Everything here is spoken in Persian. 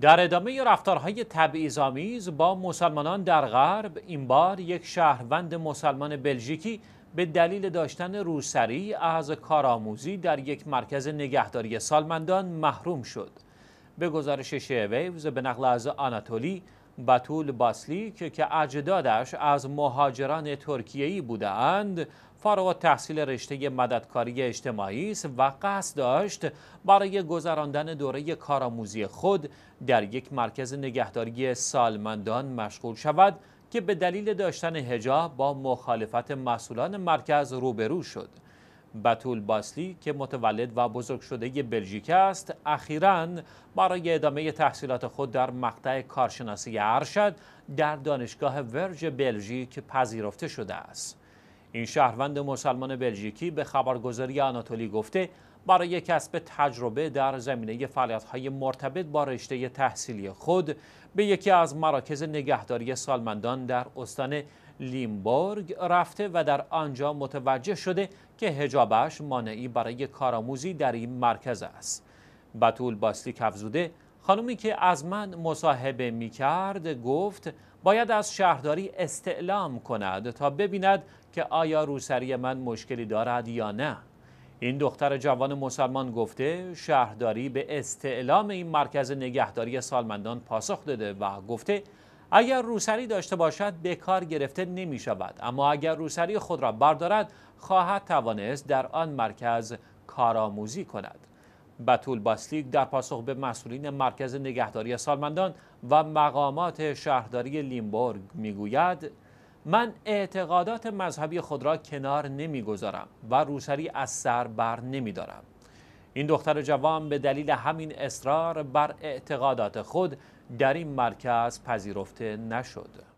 در ادامه رفتارهای تبعیض‌آمیز با مسلمانان در غرب این بار یک شهروند مسلمان بلژیکی به دلیل داشتن روسری از کارآموزی در یک مرکز نگهداری سالمندان محروم شد. به گزارش شیویوز به نقل از آناتولی بطول باسلیک که اجدادش از مهاجران ترکیهی بودند فارغ تحصیل رشته مددکاری اجتماعی است و قصد داشت برای گذراندن دوره کارآموزی خود در یک مرکز نگهداری سالمندان مشغول شود که به دلیل داشتن هجاب با مخالفت مسئولان مرکز روبرو شد بتول باسلی که متولد و بزرگ شده بلژیک است اخیرا برای ادامه تحصیلات خود در مقطع کارشناسی ارشد در دانشگاه ورژ بلژیک پذیرفته شده است این شهروند مسلمان بلژیکی به خبرگزاری آناتولی گفته برای کسب تجربه در زمینه فعالیت‌های مرتبط با رشته تحصیلی خود به یکی از مراکز نگهداری سالمندان در استان لیمبورگ رفته و در آنجا متوجه شده که هجابش مانعی برای کارآموزی در این مرکز است بطول باستیک کفزوده خانومی که از من مصاحبه می کرد گفت باید از شهرداری استعلام کند تا ببیند که آیا روسری من مشکلی دارد یا نه این دختر جوان مسلمان گفته شهرداری به استعلام این مرکز نگهداری سالمندان پاسخ داده و گفته اگر روسری داشته باشد به کار گرفته نمی شود اما اگر روسری خود را بردارد خواهد توانست در آن مرکز کارآموزی کند بتول باسلیک در پاسخ به مسئولین مرکز نگهداری سالمندان و مقامات شهرداری لیمبورگ میگوید من اعتقادات مذهبی خود را کنار نمیگذارم و روسری از سر بر نمیدارم این دختر جوان به دلیل همین اصرار بر اعتقادات خود در این مرکز پذیرفته نشد